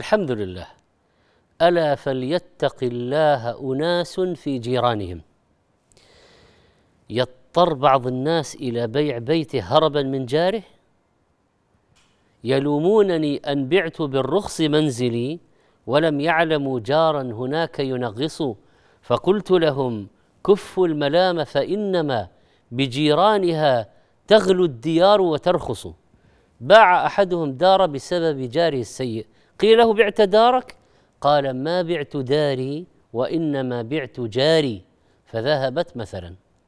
الحمد لله الا فليتق الله اناس في جيرانهم يضطر بعض الناس الى بيع بيته هربا من جاره يلومونني ان بعت بالرخص منزلي ولم يعلموا جارا هناك ينغص فقلت لهم كفوا الملام فانما بجيرانها تغلو الديار وترخص باع احدهم دار بسبب جاره السيء قيل له بعت دارك قال ما بعت داري وانما بعت جاري فذهبت مثلا